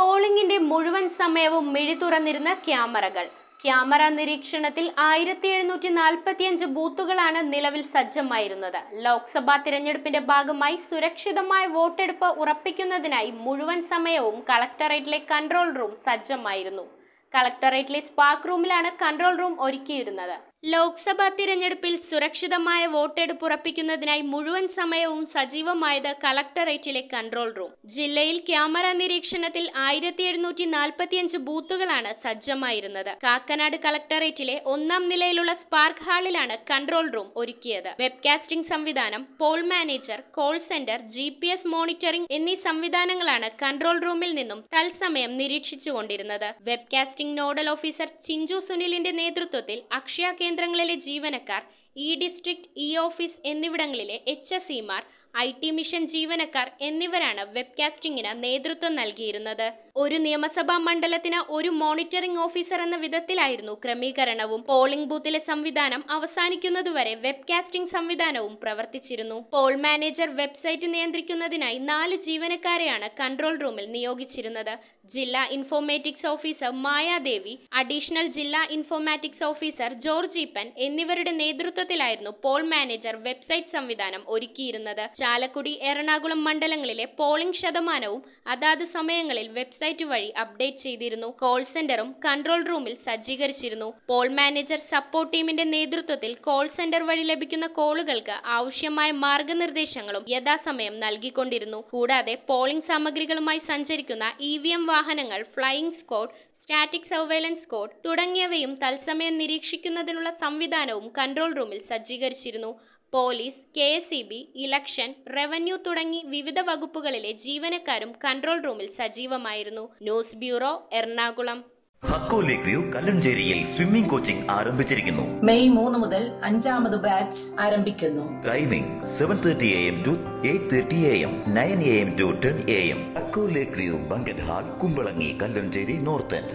പോളിംഗിന്റെ മുഴുവൻ സമയവും മിഴി തുറന്നിരുന്ന ക്യാമറകൾ ക്യാമറ നിരീക്ഷണത്തിൽ ആയിരത്തി എഴുന്നൂറ്റി നാൽപ്പത്തിയഞ്ച് ബൂത്തുകളാണ് നിലവിൽ സജ്ജമായിരുന്നത് ലോക്സഭാ തിരഞ്ഞെടുപ്പിന്റെ ഭാഗമായി സുരക്ഷിതമായ വോട്ടെടുപ്പ് ഉറപ്പിക്കുന്നതിനായി മുഴുവൻ സമയവും കളക്ടറേറ്റിലെ കൺട്രോൾ റൂം സജ്ജമായിരുന്നു കളക്ടറേറ്റിലെ സ്പാർക്ക് റൂമിലാണ് കൺട്രോൾ റൂം ഒരുക്കിയിരുന്നത് ലോക്സഭാ തിരഞ്ഞെടുപ്പിൽ സുരക്ഷിതമായ വോട്ടെടുപ്പ് ഉറപ്പിക്കുന്നതിനായി മുഴുവൻ സമയവും സജീവമായത് കലക്ടറേറ്റിലെ കൺട്രോൾ റൂം ജില്ലയിൽ ക്യാമറ നിരീക്ഷണത്തിൽ ആയിരത്തി എഴുന്നൂറ്റി നാൽപ്പത്തിയഞ്ച് ബൂത്തുകളാണ് സജ്ജമായിരുന്നത് കാക്കനാട് കളക്ടറേറ്റിലെ ഒന്നാം നിലയിലുള്ള സ്പാർക്ക് ഹാളിലാണ് കൺട്രോൾ റൂം ഒരുക്കിയത് വെബ്കാസ്റ്റിംഗ് സംവിധാനം poll manager call centre G monitoring എന്നീ സംവിധാനങ്ങളാണ് കൺട്രോൾ റൂമിൽ നിന്നും തത്സമയം നിരീക്ഷിച്ചുകൊണ്ടിരുന്നത് വെബ്കാസ്റ്റിംഗ് നോഡൽ ഓഫീസർ ചിഞ്ചു സുനിലിന്റെ നേതൃത്വത്തിൽ അക്ഷയ കേന്ദ്രങ്ങളിലെ ജീവനക്കാർ ഇ ഡിസ്ട്രിക്ട് ഇ ഓഫീസ് എന്നിവിടങ്ങളിലെ എച്ച് എസ് ഇമാർ ഐ ടി മിഷൻ ജീവനക്കാർ എന്നിവരാണ് വെബ്കാസ്റ്റിംഗിന് നേതൃത്വം നൽകിയിരുന്നത് ഒരു നിയമസഭാ മണ്ഡലത്തിന് ഒരു മോണിറ്ററിംഗ് ഓഫീസർ എന്ന വിധത്തിലായിരുന്നു ക്രമീകരണവും പോളിംഗ് ബൂത്തിലെ സംവിധാനം അവസാനിക്കുന്നതുവരെ വെബ്കാസ്റ്റിംഗ് സംവിധാനവും പ്രവർത്തിച്ചിരുന്നു പോൾ മാനേജർ വെബ്സൈറ്റ് നിയന്ത്രിക്കുന്നതിനായി നാല് ജീവനക്കാരെയാണ് കൺട്രോൾ റൂമിൽ നിയോഗിച്ചിരുന്നത് ജില്ലാ ഇൻഫോമാറ്റിക്സ് ഓഫീസർ മായാദേവി അഡീഷണൽ ജില്ലാ ഇൻഫോർമാറ്റിക്സ് ഓഫീസർ ജോർജ് ഈപ്പൻ എന്നിവരുടെ നേതൃത്വം നേതൃത്വത്തിലായിരുന്നു പോൾ മാനേജർ വെബ്സൈറ്റ് സംവിധാനം ഒരുക്കിയിരുന്നത് ചാലക്കുടി എറണാകുളം മണ്ഡലങ്ങളിലെ പോളിംഗ് ശതമാനവും അതാത് സമയങ്ങളിൽ വെബ്സൈറ്റ് വഴി അപ്ഡേറ്റ് ചെയ്തിരുന്നു കോൾ സെന്ററും കൺട്രോൾ റൂമിൽ സജ്ജീകരിച്ചിരുന്നു പോൾ മാനേജർ സപ്പോർട്ട് ടീമിന്റെ നേതൃത്വത്തിൽ കോൾ സെന്റർ വഴി ലഭിക്കുന്ന കോളുകൾക്ക് ആവശ്യമായ മാർഗനിർദ്ദേശങ്ങളും യഥാസമയം നൽകിക്കൊണ്ടിരുന്നു കൂടാതെ പോളിംഗ് സാമഗ്രികളുമായി സഞ്ചരിക്കുന്ന ഇ വി എം വാഹനങ്ങൾ flying squad static surveillance squad തുടങ്ങിയവയും തത്സമയം നിരീക്ഷിക്കുന്നതിനുള്ള സംവിധാനവും കൺട്രോൾ റൂമിൽ യൂണിഫോമിൽ സജ്ജീകരിച്ചിരുന്നു police K S E B election revenue തുടങ്ങി വിവിധ വകുപ്പുകളിലെ ജീവനക്കാരും കൺട്രോൾ റൂമിൽ സജീവമായിരുന്നു news bureau Ernakulam Hakko Lake View കല്ലഞ്ചേരിയിൽ സ്വിമ്മിംഗ് കോച്ചിംഗ് ആരംഭിച്ചിരിക്കുന്നു മെയ് മൂന്ന് മുതൽ അഞ്ചാമത് ബാച്ച് ആരംഭിക്കുന്നു timing seven thirty A M to eight thirty A M nine A M to ten A M Hakko Lake view banquet hall Kumbalangi Kallancheri north end